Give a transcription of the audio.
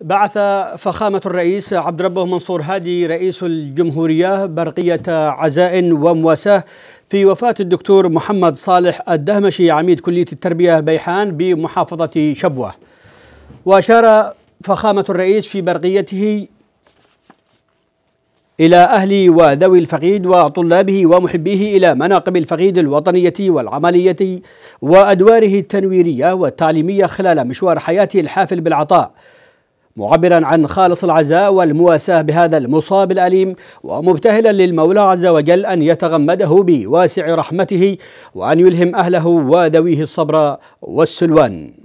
بعث فخامة الرئيس عبد ربه منصور هادي رئيس الجمهورية برقية عزاء ومواساة في وفاة الدكتور محمد صالح الدهمشي عميد كلية التربية بيحان بمحافظة شبوة وأشار فخامة الرئيس في برقيته إلى أهل وذوي الفقيد وطلابه ومحبيه إلى مناقب الفقيد الوطنية والعملية وأدواره التنويرية والتعليمية خلال مشوار حياته الحافل بالعطاء معبرا عن خالص العزاء والمواساة بهذا المصاب الأليم ومبتهلا للمولى عز وجل أن يتغمده بواسع رحمته وأن يلهم أهله وذويه الصبر والسلوان